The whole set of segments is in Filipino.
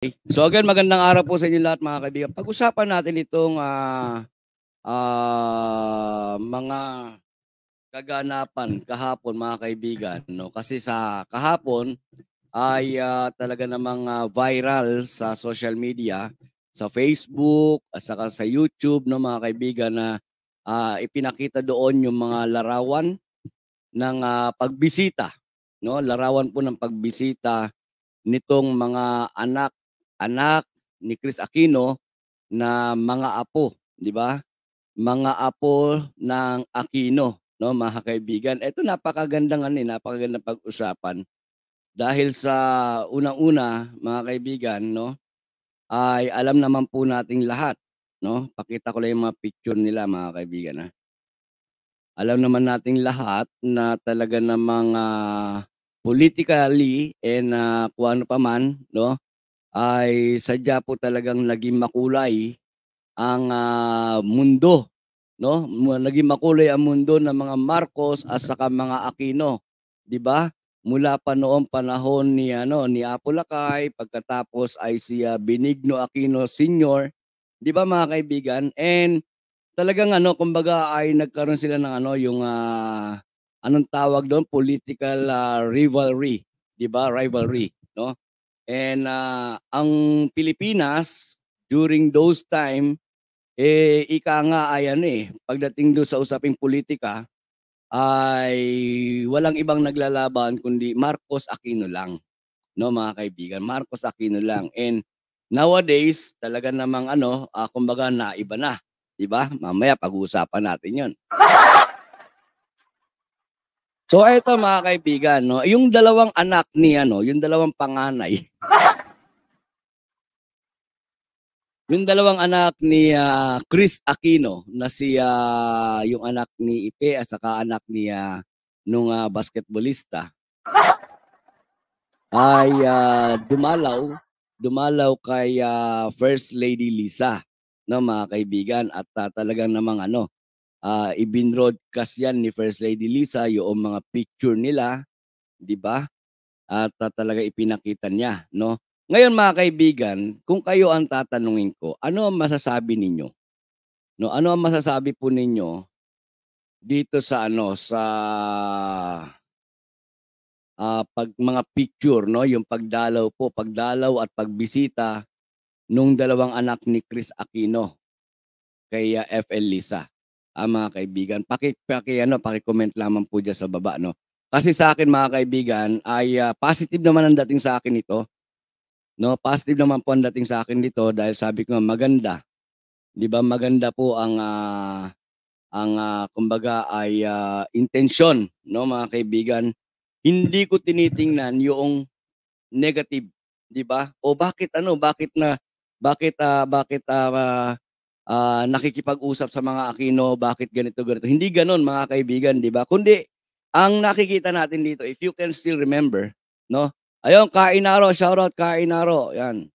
Okay. So again, magandang araw po sa inyo lahat mga kaibigan. Pag-usapan natin itong uh, uh, mga kaganapan kahapon mga kaibigan. No? Kasi sa kahapon ay uh, talaga namang uh, viral sa social media, sa Facebook, at saka sa YouTube no mga kaibigan na uh, ipinakita doon yung mga larawan ng uh, pagbisita. No? Larawan po ng pagbisita nitong mga anak anak ni Chris Aquino na mga apo, di ba? Mga apo ng Aquino, no, mga kaibigan. Ito napakagandang ano, eh, napakagandang pag-usapan. Dahil sa unang-una, mga kaibigan, no, ay alam naman po nating lahat, no? Pakita ko lang yung mga picture nila, mga kaibigan, ha? Alam naman nating lahat na talaga namang uh, politically and uh, eh, kung ano pa man, no? ay sadya po talagang laging makulay ang uh, mundo, no? laging makulay ang mundo ng mga Marcos at saka mga Aquino, 'di ba? Mula pa noong panahon ni ano ni Apolacay, pagkatapos ay si uh, Benigno Aquino Senior, 'di ba mga kaibigan? And talagang ano kumbaga ay nagkaroon sila ng ano yung uh, anong tawag doon political uh, rivalry, 'di ba? Rivalry, no? And uh, ang Pilipinas during those time, eh, ika nga ayan eh, pagdating do sa usaping politika, ay walang ibang naglalaban kundi Marcos Aquino lang. No mga kaibigan, Marcos Aquino lang. And nowadays, talaga namang ano, uh, kumbaga naiba na. Diba? Mamaya pag-uusapan natin yon So eto mga kaibigan, no, yung dalawang anak ni ano, yung dalawang panganay. yung dalawang anak ni uh, Chris Aquino na si uh, yung anak ni Ipe at saka anak ni uh, nung uh, basketballista ay uh, dumalaw dumalaw kay uh, First Lady Lisa no mga kaibigan at uh, talagang namang ano uh, ibinroadcast yan ni First Lady Lisa, yung mga picture nila, di ba? At uh, talaga ipinakita niya, no? Ngayon mga kaibigan, kung kayo ang tatanungin ko, ano ang masasabi ninyo? No, ano ang masasabi po ninyo dito sa ano sa uh, pag mga picture no, yung pagdalaw po, pagdalaw at pagbisita nung dalawang anak ni Chris Aquino kay uh, FL Lisa uh, mga kaibigan. Paki, paki, ano, paki-comment lamang po dyan sa baba. No? Kasi sa akin mga kaibigan ay uh, positive naman ang dating sa akin ito. No, positive naman po ang dating sa akin dito dahil sabi ko maganda. 'Di ba? Maganda po ang uh, ang uh, kumbaga ay uh, intention, no mga kaibigan. Hindi ko tinitingnan yung negative, 'di ba? O bakit ano, bakit na bakit uh, bakit uh, uh, nakikipag-usap sa mga Aquino, bakit ganito, ganito. Hindi ganon mga kaibigan, di ba? Kundi, ang nakikita natin dito, if you can still remember, no? Ayun, Kainaro, shoutout Kainaro, yan.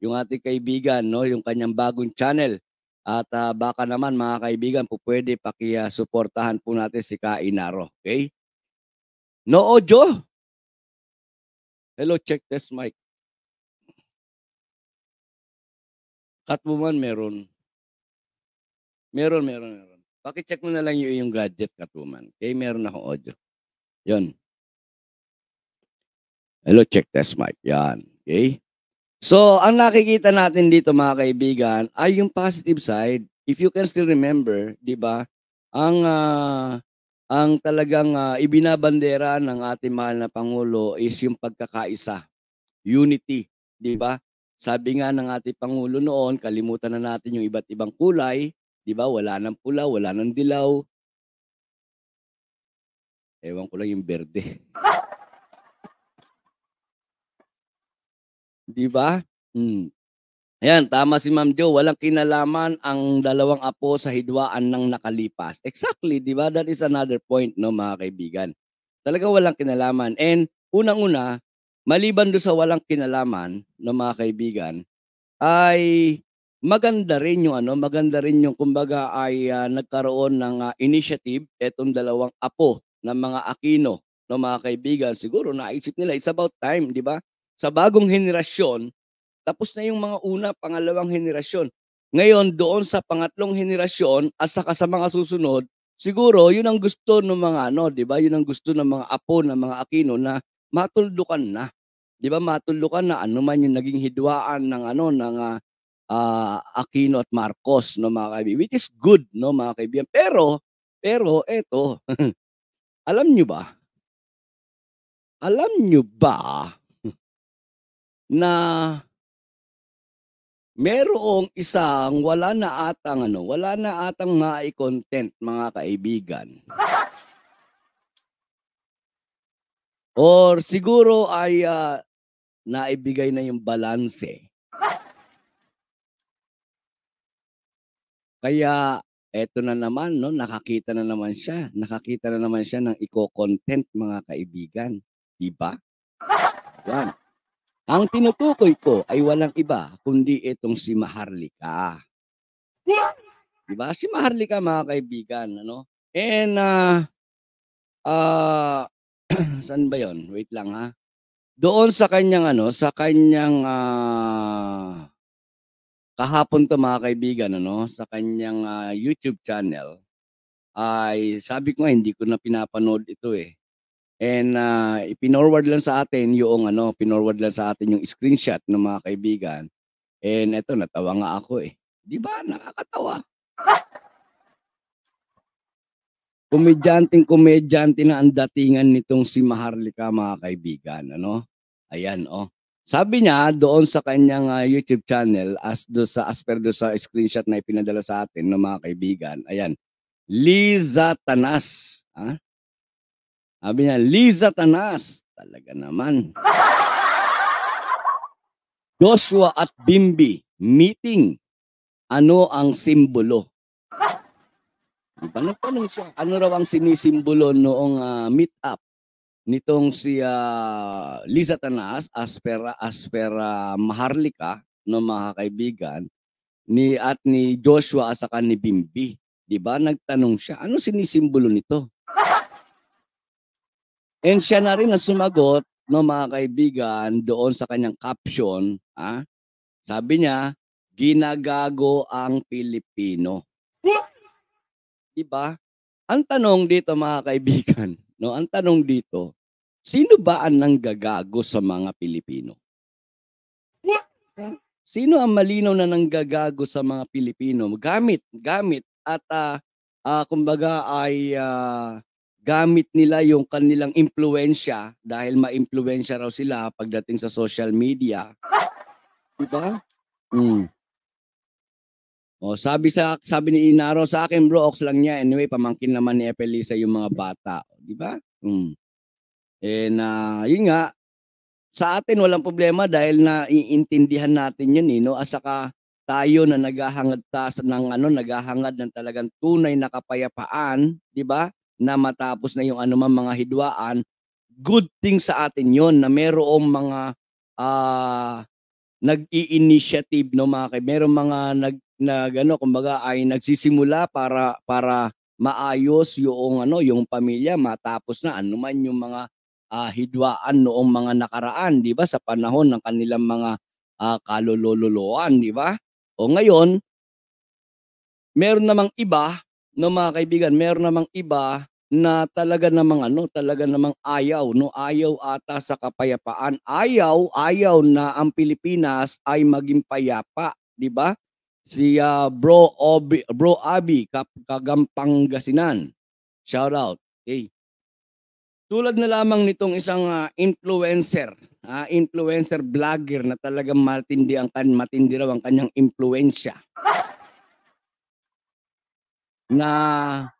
Yung ating kaibigan, no? Yung kanyang bagong channel. At uh, baka naman mga kaibigan, po pwede paki-suportahan po natin si Kainaro, okay? No Ojo. Hello, check this mic. Catwoman meron. Meron, meron, meron. Pakicheck mo na lang yung yung gadget, katuman. Okay, meron akong audio. Yun. Hello, check test mic. Yan. Okay? So, ang nakikita natin dito mga kaibigan ay yung positive side. If you can still remember, di ba? Ang uh, ang talagang uh, ibinabandera ng ating mahal na pangulo is yung pagkakaisa, unity, di ba? Sabi nga ng ating pangulo noon, kalimutan na natin yung iba't ibang kulay, 'Di ba? Wala nang pula, wala nang dilaw. Ewan ko lang yung berde. 'Di ba? Mm. Ayan, tama si Ma'am Jo. Walang kinalaman ang dalawang apo sa hidwaan ng nakalipas. Exactly, di ba? That is another point, no, mga kaibigan. Talaga walang kinalaman. And unang-una, maliban do sa walang kinalaman, no, mga kaibigan, ay maganda rin yung ano, maganda rin yung kumbaga ay uh, nagkaroon ng uh, initiative etong dalawang apo ng mga Aquino, no mga kaibigan. Siguro naisip nila it's about time, di ba? Sa bagong henerasyon, tapos na yung mga una, pangalawang henerasyon. Ngayon, doon sa pangatlong henerasyon at saka sa mga susunod, siguro yun ang gusto ng mga ano, di ba? Yun ang gusto ng mga apo ng mga Aquino na matuldukan na. Di ba? Matuldukan na ano man yung naging hidwaan ng ano ng uh, uh, Aquino at Marcos no mga kaibigan which is good no mga kaibigan pero pero eto alam nyo ba alam nyo ba na merong isang wala na atang ano wala na atang mai-content mga kaibigan or siguro ay uh, naibigay na yung balanse eh Kaya eto na naman, no? nakakita na naman siya. Nakakita na naman siya ng iko-content mga kaibigan. 'di ba? Yan. Ang tinutukoy ko ay walang iba kundi itong si Maharlika. 'Di ba? Si Maharlika mga kaibigan. Ano? And, uh, uh, saan ba yon? Wait lang ha. Doon sa kanyang ano, sa kanyang uh, kahapon to mga kaibigan ano sa kanyang uh, YouTube channel ay sabi ko hindi ko na pinapanood ito eh. And uh, ipinorward lang sa atin yung ano, pinorward lang sa atin yung screenshot ng mga kaibigan. And eto natawa nga ako eh. 'Di ba? Nakakatawa. Komedyanting komedyante na ang datingan nitong si Maharlika mga kaibigan, ano? Ayan oh. Sabi niya doon sa kanyang uh, YouTube channel as do sa as do sa screenshot na ipinadala sa atin ng mga kaibigan. Ayan. Liza Tanas, ha? Ah? Sabi niya, Liza Tanas. Talaga naman. Joshua at Bimbi, meeting. Ano ang simbolo? Panagtanong siya, ano raw ang sinisimbolo noong uh, meet-up? nitong si uh, Liza Tanas Aspera Aspera ah, Maharlika no mga kaibigan ni at ni Joshua at saka ni Bimbi. 'Di ba? Nagtanong siya, ano sinisimbolo nito? And siya na rin ang sumagot no mga kaibigan doon sa kanyang caption, ha? sabi niya, ginagago ang Pilipino. 'Di ba? Ang tanong dito mga kaibigan, No, ang tanong dito, sino ba ang nanggagago sa mga Pilipino? Sino ang malino na nanggagago sa mga Pilipino? Gamit, gamit at uh, uh, kumbaga ay uh, gamit nila yung kanilang impluensya dahil ma-impluensya raw sila pagdating sa social media. Diba? Mm. O, sabi sa sabi ni Inaro sa akin, bro, ox lang niya. Anyway, pamangkin naman ni Epelisa yung mga bata, di ba? Mm. And uh, yun nga, sa atin walang problema dahil naiintindihan natin yun, eh, no? Asaka tayo na naghahangad ta ng ano, naghahangad ng talagang tunay na kapayapaan, di ba? Na matapos na yung anumang mga hidwaan, good thing sa atin yon na merong mga uh, nag-i-initiative no mga kay merong mga nag nagano kumbaga ay nagsisimula para para maayos yung ano yung pamilya matapos na anuman yung mga uh, hidwaan noong mga nakaraan di ba sa panahon ng kanilang mga uh, kalolololoan di ba o ngayon meron namang iba no mga kaibigan meron namang iba na talaga namang ano, talaga namang ayaw, no? Ayaw ata sa kapayapaan. Ayaw, ayaw na ang Pilipinas ay maging payapa, 'di ba? Si uh, Bro Obi, Bro Abi Kagampang Gasinan. Shout out. Okay. Tulad na lamang nitong isang uh, influencer, uh, influencer vlogger na talagang matindi ang kan matindi raw ang kanyang impluwensya. na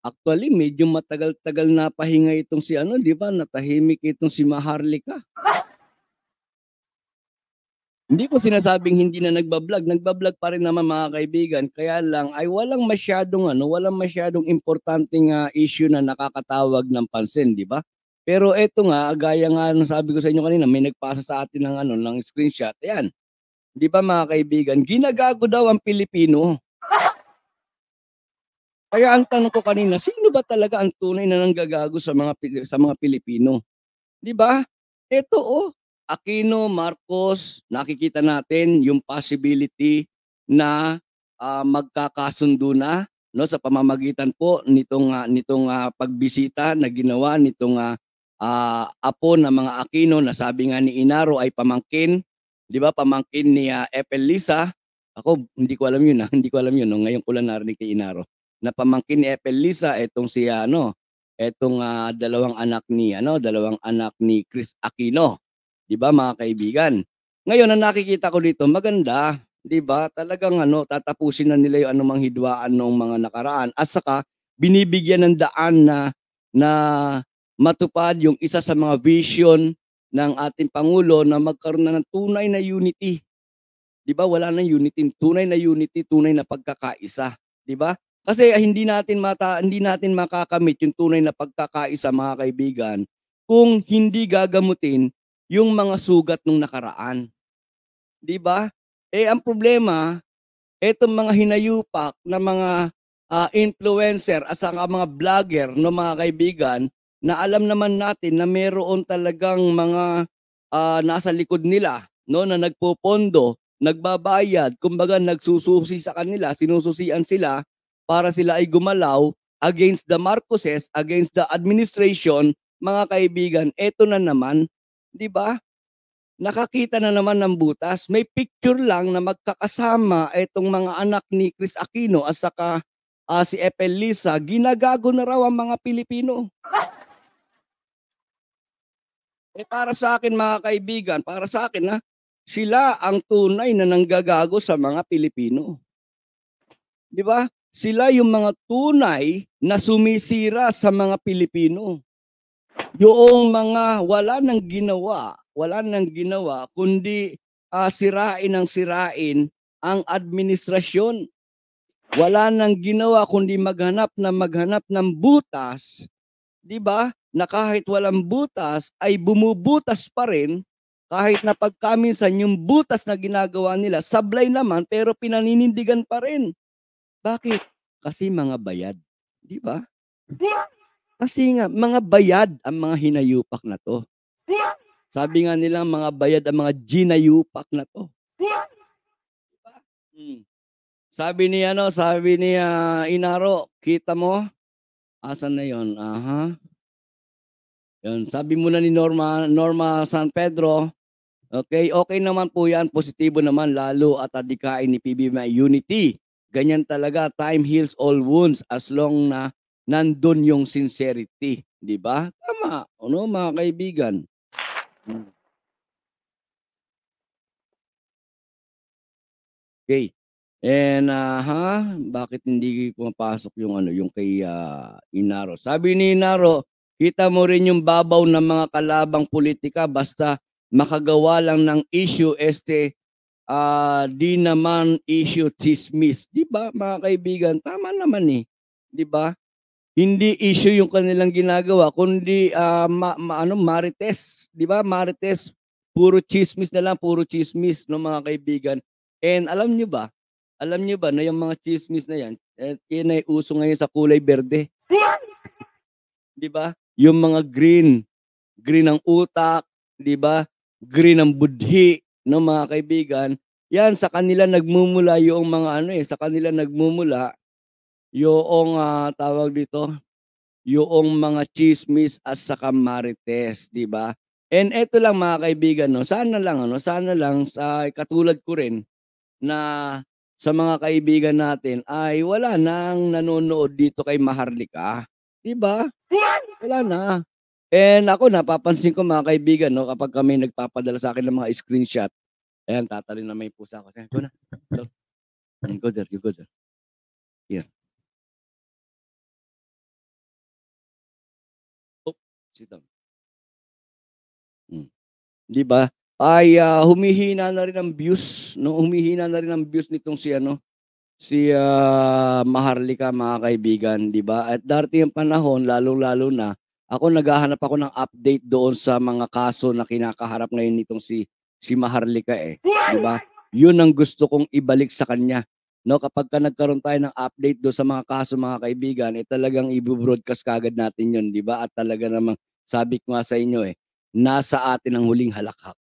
Actually, medyo matagal-tagal na pahinga itong si ano, di ba? Natahimik itong si Maharlika. hindi ko sinasabing hindi na nagbablog. Nagbablog pa rin naman mga kaibigan. Kaya lang ay walang masyadong ano, walang masyadong importanteng uh, issue na nakakatawag ng pansin, di ba? Pero eto nga, gaya nga ng sabi ko sa inyo kanina, may nagpasa sa atin ng ano, ng screenshot. Ayan. Di ba mga kaibigan, ginagago daw ang Pilipino kaya ang tanong ko kanina, sino ba talaga ang tunay na nanggagago sa mga sa mga Pilipino? 'Di ba? Ito oh, Aquino, Marcos, nakikita natin yung possibility na uh, magkakasundo na no sa pamamagitan po nitong uh, nitong uh, pagbisita na ginawa nitong uh, uh, apo ng mga Aquino na sabi nga ni Inaro ay pamangkin, 'di ba? Pamangkin ni uh, Epel Ako hindi ko alam yun, ha? hindi ko alam yun no. Ngayon ko lang narinig kay Inaro na pamangkin ni Ethel Lisa itong si ano, itong uh, ah, dalawang anak ni ano, dalawang anak ni Chris Aquino. 'Di ba mga kaibigan? Ngayon ang nakikita ko dito, maganda, 'di ba? Talagang ano, tatapusin na nila 'yung anumang hidwaan ng mga nakaraan at saka binibigyan ng daan na na matupad yung isa sa mga vision ng ating Pangulo na magkaroon na ng tunay na unity. 'Di ba? Wala nang unity, tunay na unity, tunay na pagkakaisa, 'di ba? Kasi hindi natin mata hindi natin makakamit yung tunay na pagkakaisa mga kaibigan kung hindi gagamutin yung mga sugat nung nakaraan. 'Di ba? Eh ang problema, etong mga hinayupak na mga uh, influencer at saka mga vlogger no mga kaibigan na alam naman natin na mayroon talagang mga uh, nasa likod nila no na nagpopondo, nagbabayad, kumbaga nagsususi sa kanila, sinususian sila para sila ay gumalaw against the Marcoses, against the administration, mga kaibigan, eto na naman, di ba? Nakakita na naman ng butas. May picture lang na magkakasama itong mga anak ni Chris Aquino at saka uh, si Epel Lisa. Ginagago na raw ang mga Pilipino. Eh para sa akin mga kaibigan, para sa akin ha, sila ang tunay na nanggagago sa mga Pilipino. Di ba? sila yung mga tunay na sumisira sa mga Pilipino. Yung mga wala nang ginawa, wala nang ginawa kundi uh, sirain ang sirain ang administrasyon. Wala nang ginawa kundi maghanap na maghanap ng butas, 'di ba? Na kahit walang butas ay bumubutas pa rin kahit na pagkaminsan yung butas na ginagawa nila sablay naman pero pinaninindigan pa rin. Bakit? Kasi mga bayad. Di ba? Kasi nga, mga bayad ang mga hinayupak na to. Sabi nga nila, mga bayad ang mga ginayupak na to. Diba? Hmm. Sabi ni ano, sabi ni uh, Inaro, kita mo? Asan na yon? Aha. Yun, sabi muna ni Norma, Norma San Pedro, okay, okay naman po yan, positibo naman, lalo at adikain ni PBMI Unity ganyan talaga, time heals all wounds as long na nandun yung sincerity. Di ba? Tama. Ano mga kaibigan? Hmm. Okay. And uh, ha, bakit hindi pumapasok yung ano, yung kay uh, Inaro? Sabi ni Inaro, kita mo rin yung babaw ng mga kalabang politika basta makagawa lang ng issue este uh, di naman issue chismis. Di ba mga kaibigan? Tama naman eh. Di ba? Hindi issue yung kanilang ginagawa, kundi uh, ma, ma, ano, marites. Di ba? Marites, puro chismis na lang, puro chismis no mga kaibigan. And alam nyo ba, alam nyo ba na yung mga chismis na yan, eh, yan ay uso ngayon sa kulay berde. di ba? Yung mga green, green ang utak, di ba? Green ang budhi, no mga kaibigan, yan sa kanila nagmumula yung mga ano eh, sa kanila nagmumula yung uh, tawag dito, yung mga chismis at saka marites, di ba? And eto lang mga kaibigan, no, sana lang ano, sana lang sa katulad ko rin na sa mga kaibigan natin ay wala nang nanonood dito kay Maharlika. 'Di ba? Wala na. And ako, napapansin ko mga kaibigan, no, kapag kami nagpapadala sa akin ng mga screenshot, ayan, tatalin na may pusa ko. Ayan, go na. Go. Go there, you go there. Here. Oh, sit down. Hmm. Di ba? Ay uh, humihina na rin ang views, no? Humihina na rin ang views nitong si ano, si uh, Maharlika mga kaibigan, di ba? At darating ang panahon, lalong-lalo na ako naghahanap ako ng update doon sa mga kaso na kinakaharap ngayon nitong si si Maharlika eh. 'Di ba? 'Yun ang gusto kong ibalik sa kanya. No, kapag ka nagkaroon tayo ng update do sa mga kaso mga kaibigan, eh talagang ibo-broadcast kagad natin 'yun, 'di ba? At talaga namang sabi ko nga sa inyo eh, nasa atin ang huling halakhak.